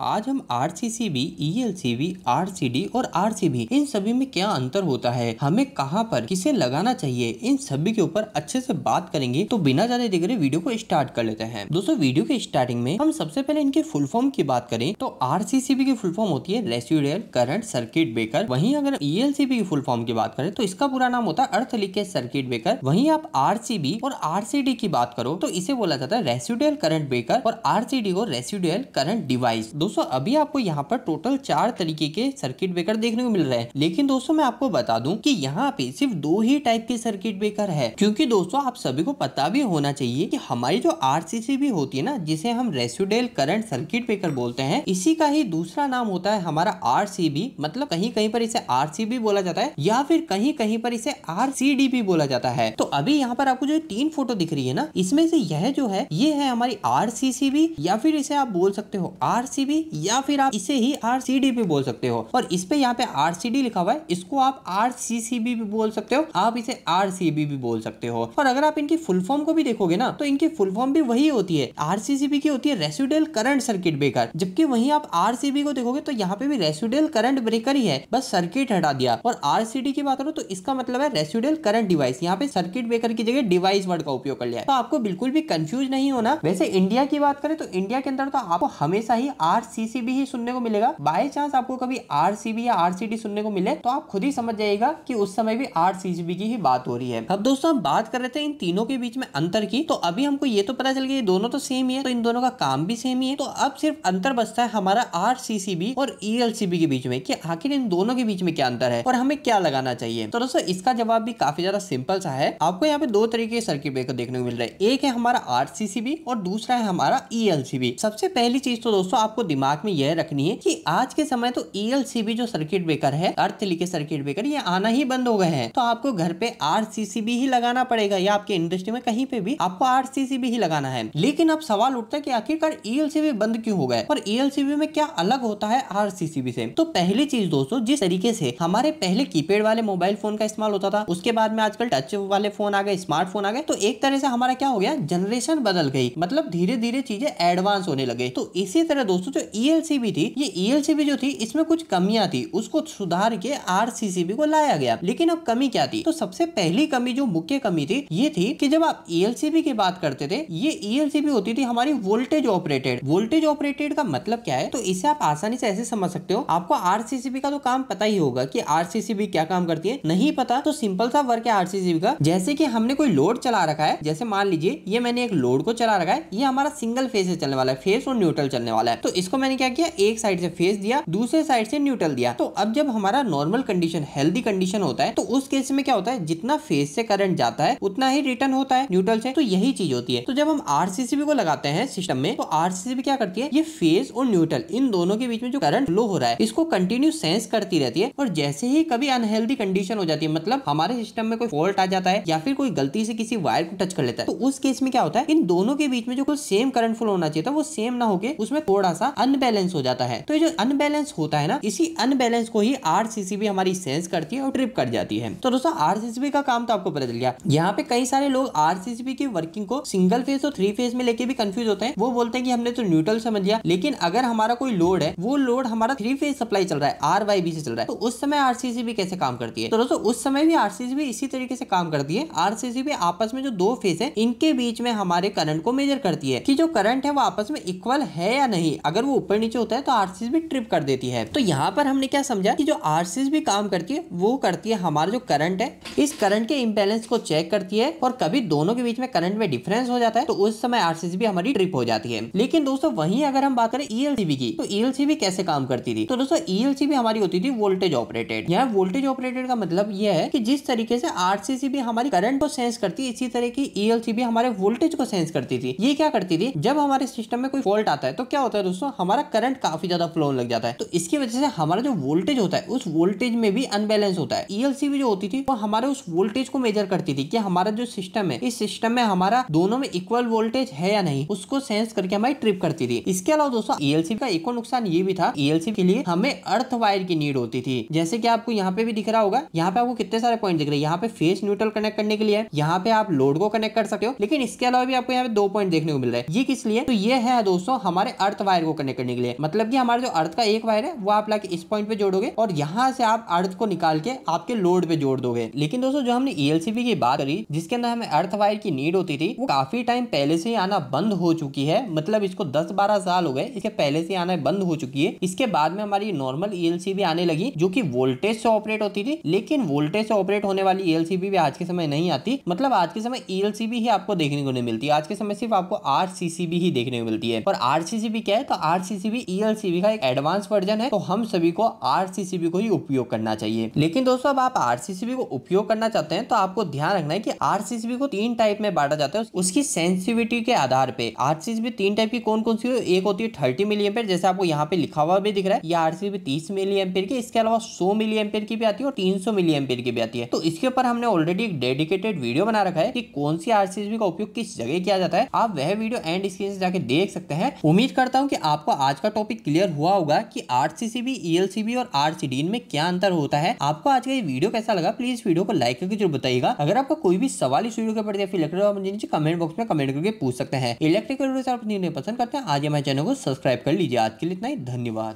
आज हम R C C B E L C B R C D और R C B इन सभी में क्या अंतर होता है हमें कहाँ पर किसे लगाना चाहिए इन सभी के ऊपर अच्छे से बात करेंगे तो बिना ज्यादा देख रहे वीडियो को स्टार्ट कर लेते हैं दोस्तों वीडियो के स्टार्टिंग में हम सबसे पहले इनके फुल फॉर्म की बात करें तो आर सी सी बी की फुल फॉर्म होती है रेसिडियल करंट सर्किट ब्रेकर वही अगर ई एल सी बी की फुल फॉर्म की बात करें तो इसका पूरा नाम होता है अर्थ लीकेज सर्किट ब्रेकर वही आप आर सी बी और आर सी डी की बात करो तो इसे बोला जाता है रेसिडियल करंट ब्रेकर और आर सी डी को रेसिडियल करंट डिवाइस दोस्तों अभी आपको यहाँ पर टोटल चार तरीके के सर्किट ब्रेकर देखने को मिल रहे हैं लेकिन दोस्तों मैं आपको बता दूं कि यहाँ पे सिर्फ दो ही टाइप के सर्किट ब्रेकर है क्योंकि दोस्तों आप सभी को पता भी होना चाहिए कि हमारी जो आर भी होती है ना जिसे हम रेसिडेल करंट सर्किट ब्रेकर बोलते हैं इसी का ही दूसरा नाम होता है हमारा आर मतलब कहीं कहीं पर इसे आर बोला जाता है या फिर कहीं कहीं पर इसे आर भी बोला जाता है तो अभी यहाँ पर आपको जो तीन फोटो दिख रही है ना इसमें से यह जो है ये है हमारी आर या फिर इसे आप बोल सकते हो आर भी या फिर आप इसे ही आर भी बोल सकते हो और इस पे यहाँ पे आर लिखा हुआ है इसको आप आर भी बोल सकते हो आप इसे आर भी बोल सकते हो और अगर आप इनकी फुल फॉर्म को भी देखोगे ना तो इनकी फुल फॉर्म भी वही होती है आर की होती है रेसिडुअल करंट सर्किट ब्रेकर जबकि वही आप आर को देखोगे तो यहाँ पे भी रेसिडुअल करंट ब्रेकर ही है बस सर्किट हटा दिया और आर की बात करो तो इसका मतलब है रेसिडुअल करंट डिवाइस यहाँ पे सर्किट ब्रेकर की जगह डिवाइस वर्ड का उपयोग कर लिया तो आपको बिल्कुल भी कंफ्यूज नहीं होना वैसे इंडिया की बात करें तो इंडिया के अंदर तो आपको हमेशा ही आर आरसीसीबी ही सुनने को मिलेगा बाई चांस आपको कभी आरसीबी या आरसीडी सुनने को मिले तो आप खुद ही समझ जाएगा कि उस समय भी आरसीसीबी की ही बात हो रही है अब दोस्तों हम बात कर रहे थे इन तीनों के बीच में अंतर की तो अभी हमको ये तो पता चल गया ये दोनों तो सेम ही है तो इन दोनों का काम भी सेम ही है तो अब सिर्फ अंतर बचता है हमारा आरसीसीबी और ईएलसीबी e के बीच में कि आखिर इन दोनों के बीच में क्या अंतर है और हमें क्या लगाना चाहिए तो दोस्तों इसका जवाब भी काफी ज्यादा सिंपल सा है आपको यहाँ पे दो तरीके के सर्किट ब्रेकर देखने को मिल रहा है एक है हमारा आरसीसीबी और दूसरा है हमारा ईएलसीबी e सबसे पहली चीज तो दोस्तों आपको दिमाग में यह रखनी है कि आज के समय तो ईएलसीबी e जो सर्किट ब्रेकर है अर्थ लिखे सर्किट ब्रेकर ये आना ही बंद हो गए हैं तो आपको घर पे आरसीसीबी ही लगाना पड़ेगा या आपके इंडस्ट्री में कहीं पे भी आपको आरसीसीबी ही लगाना है लेकिन अब सवाल उठता है की आखिरकार ईएलसीबी e बंद क्यों हो गए और ईएलसीबी e में क्या अलग होता है आरसीसीबी से तो पहली चीज दोस्तों जिस तरीके से हमारे पहले कीपैड वाले मोबाइल फोन का इस्तेमाल होता था उसके बाद में आजकल टच वाले फोन आ गए स्मार्टफोन आ गए तो एक तरह से हमारा क्या हो गया जनरेशन बदल गई मतलब धीरे धीरे चीजें एडवांस होने लगे तो इसी तरह दोस्तों जो ईएलसीबी e थी ये ईएलसीबी e जो थी इसमें कुछ कमियां थी उसको सुधार के आरसीसीबी को लाया गया लेकिन अब कमी क्या थी तो सबसे पहली कमी जो मुख्य कमी थी ये थी कि जब आप ईएलसीबी e की बात करते थे ये ईएलसीबी होती थी हमारी वोल्टेज ऑपरेटेड वोल्टेज ऑपरेटेड का मतलब क्या है तो इसे आप आसानी से ऐसे समझ सकते हो आपको आरसीसीबी का तो काम पता ही होगा कि आरसीसीबी क्या काम करती है नहीं पता तो सिंपल सा वर्क है आरसीसीबी का जैसे कि हमने कोई लोड चला रखा है जैसे मान लीजिए ये मैंने एक लोड को चला रखा है ये हमारा सिंगल फेज से चलने वाला है फेस और न्यूट्रल चलने वाला है तो इसको इसको मैंने क्या किया एक साइड से फेस दिया दूसरे साइड से न्यूट्रल दिया तो अब जब हमारा नॉर्मल कंडीशन हेल्दी कंडीशन होता है तो उस केस में क्या होता है जितना फेस से करंट जाता है उतना ही रिटर्न होता है न्यूट्रल से तो यही चीज होती है तो जब हम आरसीसीबी को लगाते हैं सिस्टम में तो आरसीसीबी क्या करती है ये फेस और न्यूट्रल इन दोनों के बीच में जो करंट फ्लो हो रहा है इसको कंटिन्यू सेंस करती रहती है और जैसे ही कभी अनहेल्दी कंडीशन हो जाती है मतलब हमारे सिस्टम में कोई फॉल्ट आ जाता है या फिर कोई गलती से किसी वायर को टच कर लेता है तो उस केस में क्या होता है इन दोनों के बीच में जो सेम करंट फ्लो होना चाहिए था वो सेम ना होकर उसमें थोड़ा सा अनबैलेंस हो जाता है तो ये जो अनबैलेंस होता है ना इसी अनबैलेंस को ही आरसीसीबी हमारी सेंस करती है और ट्रिप कर जाती है तो दोस्तों आरसीसीबी का काम तो आपको पता चल गया यहाँ पे कई सारे लोग आरसीसीबी की वर्किंग को सिंगल फेज और थ्री फेज में लेके भी कंफ्यूज होते हैं वो बोलते हैं कि हमने तो न्यूट्रल समझ लिया लेकिन अगर हमारा कोई लोड है वो लोड हमारा थ्री फेज सप्लाई चल रहा है आर वाई बी से चल रहा है तो उस समय आरसीसीबी कैसे काम करती है तो दोस्तों उस समय भी आरसीसीबी इसी तरीके से काम करती है आरसीसीबी आपस में जो दो फेज है इनके बीच में हमारे करंट को मेजर करती है कि जो करंट है वो आपस में इक्वल है या नहीं अगर वो वो ऊपर नीचे होता है तो आरसीज भी ट्रिप कर देती है तो यहाँ पर हमने क्या समझा कि जो आरसीज भी काम करती है वो करती है हमारा जो करंट है इस करंट के इम्बेलेंस को चेक करती है और कभी दोनों के बीच में करंट में डिफरेंस हो जाता है तो उस समय आरसीज भी हमारी ट्रिप हो जाती है लेकिन दोस्तों वही अगर हम बात करें ईएलसीबी e की तो ईएलसीबी e कैसे काम करती थी तो दोस्तों ईएलसीबी e हमारी होती थी वोल्टेज ऑपरेटेड यहाँ वोल्टेज ऑपरेटेड का मतलब यह है कि जिस तरीके से भी हमारी करंट को सेंस करती है इसी तरह की ईएलसीबी हमारे वोल्टेज को सेंस करती थी ये क्या करती थी जब हमारे सिस्टम में कोई फॉल्ट आता है तो क्या होता है दोस्तों हमारा करंट काफी ज्यादा फ्लो लग जाता है तो इसकी वजह से हमारा जो वोल्टेज होता है उस वोल्टेज में भी अनबैलेंस होता है ईएलसीबी e जो होती थी वो हमारे उस वोल्टेज को मेजर करती थी कि हमारा जो सिस्टम है इस सिस्टम में हमारा दोनों में इक्वल वोल्टेज है या नहीं उसको सेंस करके हमारी ट्रिप करती थी इसके अलावा दोस्तों ईएलसी e का एक और नुकसान ये भी था ईएलसी e के लिए हमें अर्थ वायर की नीड होती थी जैसे कि आपको यहाँ पे भी दिख रहा होगा यहाँ पे आपको कितने सारे पॉइंट दिख रहे हैं यहाँ पे फेस न्यूट्रल कनेक्ट करने के लिए यहाँ पे आप लोड को कनेक्ट कर सकते हो लेकिन इसके अलावा भी आपको यहाँ पे दो पॉइंट देखने को मिल रहा है ये किस लिए तो ये है दोस्तों हमारे अर्थ वायर को कनेक्ट करने के लिए मतलब कि हमारा जो अर्थ का एक वायर है वो आप लाके इस पॉइंट पे जोड़ोगे और यहाँ से आप अर्थ को निकाल के आपके लोड पे जोड़ दोगे लेकिन दोस्तों जो हमने ईएलसीपी e की बात करी जिसके अंदर हमें अर्थ वायर की नीड होती थी वो काफी टाइम पहले से ही आना बंद हो चुकी है मतलब इसको दस बारह साल हो गए इसके पहले से आना बंद हो चुकी है इसके बाद में हमारी नॉर्मल ईएलसीबी e आने लगी जो की वोल्टेज से ऑपरेट होती थी लेकिन वोल्टेज से ऑपरेट होने वाली ईएलसीबी e भी आज के समय नहीं आती मतलब आज के समय ईएलसीबी ही आपको देखने को नहीं मिलती आज के समय सिर्फ आपको आर ही देखने को मिलती है और आर क्या है तो आरसीसीबी ईएलसीबी e का एक एडवांस वर्जन है तो हम सभी को आरसीसीबी को ही उपयोग करना चाहिए लेकिन दोस्तों अब आप आरसीसीबी को उपयोग करना चाहते हैं तो आपको ध्यान रखना है कि आरसीसीबी को तीन टाइप में बांटा जाता है उसकी सेंसिटिविटी के आधार पे आरसीसीबी तीन टाइप की कौन कौन सी हो एक होती है थर्टी मिली एम्पेयर जैसे आपको यहाँ पे लिखा हुआ भी दिख रहा है ये आरसीबी तीस मिली एम्पेयर की इसके अलावा सौ मिली एम्पेयर की भी आती है और तीन सौ मिली एम्पेयर की भी आती है तो इसके ऊपर हमने ऑलरेडी एक डेडिकेटेड वीडियो बना रखा है की कौन सी आरसीसीबी का उपयोग किस जगह किया जाता है आप वह वीडियो एंड स्क्रीन से जाके देख सकते हैं उम्मीद करता हूँ कि आप आपको आज का टॉपिक क्लियर हुआ होगा कि आरसीसीबी ईएलसीबी e और आरसीडी इनमें क्या अंतर होता है आपको आज का ये वीडियो कैसा लगा प्लीज वीडियो को लाइक करके जरूर बताइएगा अगर आपका कोई भी सवाल इस वीडियो के पड़ता है फिर नीचे कमेंट बॉक्स में कमेंट करके पूछ सकते हैं इलेक्ट्रिकल पसंद करते हैं आज हमारे चैनल को सब्सक्राइब कर लीजिए आज के लिए इतना ही धन्यवाद